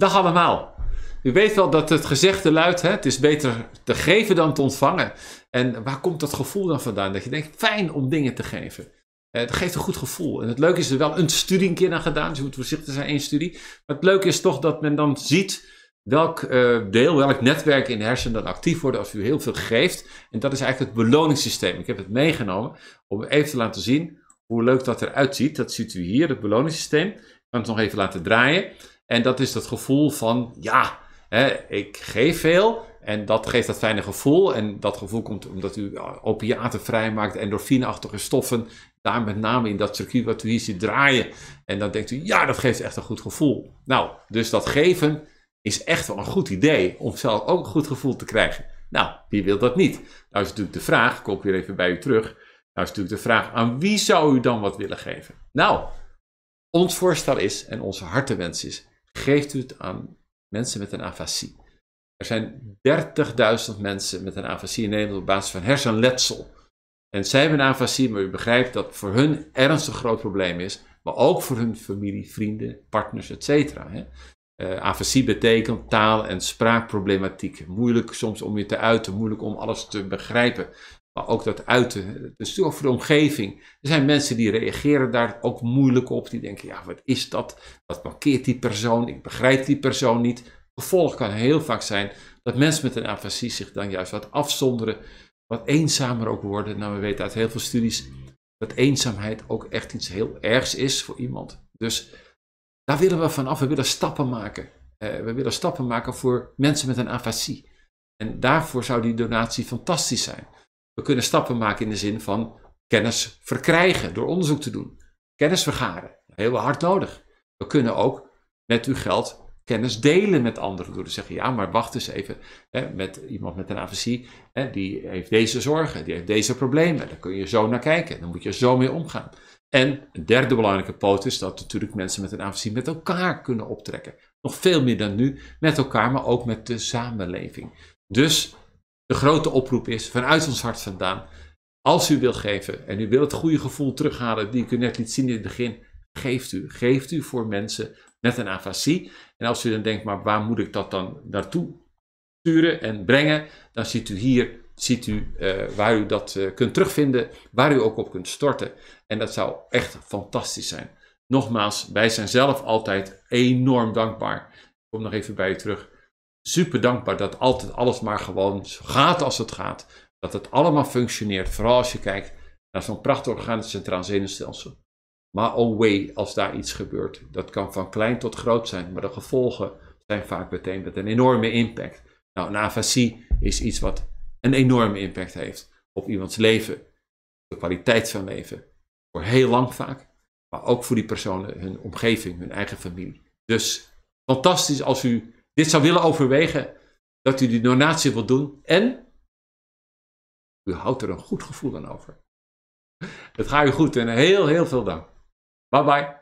Dag allemaal. U weet wel dat het gezegde luidt, het is beter te geven dan te ontvangen. En waar komt dat gevoel dan vandaan? Dat je denkt, fijn om dingen te geven. Het eh, geeft een goed gevoel. En het leuke is er wel een studie een keer aan gedaan. Dus je moet voorzichtig zijn, één studie. Maar het leuke is toch dat men dan ziet welk eh, deel, welk netwerk in de hersenen dan actief wordt als u heel veel geeft. En dat is eigenlijk het beloningssysteem. Ik heb het meegenomen om even te laten zien hoe leuk dat eruit ziet. Dat ziet u hier, het beloningssysteem. Ik kan het nog even laten draaien. En dat is dat gevoel van, ja, hè, ik geef veel. En dat geeft dat fijne gevoel. En dat gevoel komt omdat u opiaten vrijmaakt, endorfineachtige stoffen. Daar met name in dat circuit wat u hier ziet draaien. En dan denkt u, ja, dat geeft echt een goed gevoel. Nou, dus dat geven is echt wel een goed idee om zelf ook een goed gevoel te krijgen. Nou, wie wil dat niet? Nou is natuurlijk de vraag, ik kom weer even bij u terug. Nou is natuurlijk de vraag, aan wie zou u dan wat willen geven? Nou, ons voorstel is en onze hartenwens is geeft u het aan mensen met een afasie. Er zijn 30.000 mensen met een afasie in Nederland op basis van hersenletsel. En zij hebben een afasie, maar u begrijpt dat voor hun ernstig groot probleem is, maar ook voor hun familie, vrienden, partners, etc. Uh, afasie betekent taal- en spraakproblematiek. Moeilijk soms om je te uiten, moeilijk om alles te begrijpen maar ook dat uiten, dus ook voor de omgeving. Er zijn mensen die reageren daar ook moeilijk op, die denken, ja, wat is dat? Wat markeert die persoon? Ik begrijp die persoon niet. Gevolg kan heel vaak zijn dat mensen met een afasie zich dan juist wat afzonderen, wat eenzamer ook worden. Nou, we weten uit heel veel studies dat eenzaamheid ook echt iets heel ergs is voor iemand. Dus daar willen we vanaf. We willen stappen maken. Eh, we willen stappen maken voor mensen met een afasie. En daarvoor zou die donatie fantastisch zijn. We kunnen stappen maken in de zin van kennis verkrijgen door onderzoek te doen. Kennis vergaren, heel hard nodig. We kunnen ook met uw geld kennis delen met anderen. Door te zeggen, ja, maar wacht eens even. Hè, met iemand met een AVC, hè, die heeft deze zorgen, die heeft deze problemen. Daar kun je zo naar kijken, dan moet je zo mee omgaan. En een derde belangrijke poot is dat natuurlijk mensen met een AVC met elkaar kunnen optrekken. Nog veel meer dan nu, met elkaar, maar ook met de samenleving. Dus de grote oproep is vanuit ons hart vandaan. Als u wilt geven en u wilt het goede gevoel terughalen die ik u net liet zien in het begin, geeft u. Geeft u voor mensen met een afasie. En als u dan denkt, maar waar moet ik dat dan naartoe sturen en brengen, dan ziet u hier ziet u, eh, waar u dat eh, kunt terugvinden, waar u ook op kunt storten. En dat zou echt fantastisch zijn. Nogmaals, wij zijn zelf altijd enorm dankbaar. Ik kom nog even bij u terug super dankbaar dat altijd alles maar gewoon gaat als het gaat. Dat het allemaal functioneert. Vooral als je kijkt naar zo'n prachtig organisch centraal zenuwstelsel. Maar way, als daar iets gebeurt. Dat kan van klein tot groot zijn, maar de gevolgen zijn vaak meteen met een enorme impact. Nou, een avasie is iets wat een enorme impact heeft op iemands leven, de kwaliteit van leven, voor heel lang vaak, maar ook voor die personen, hun omgeving, hun eigen familie. Dus fantastisch als u dit zou willen overwegen, dat u die donatie wilt doen en u houdt er een goed gevoel aan over. Het gaat u goed en heel, heel veel dank. Bye bye.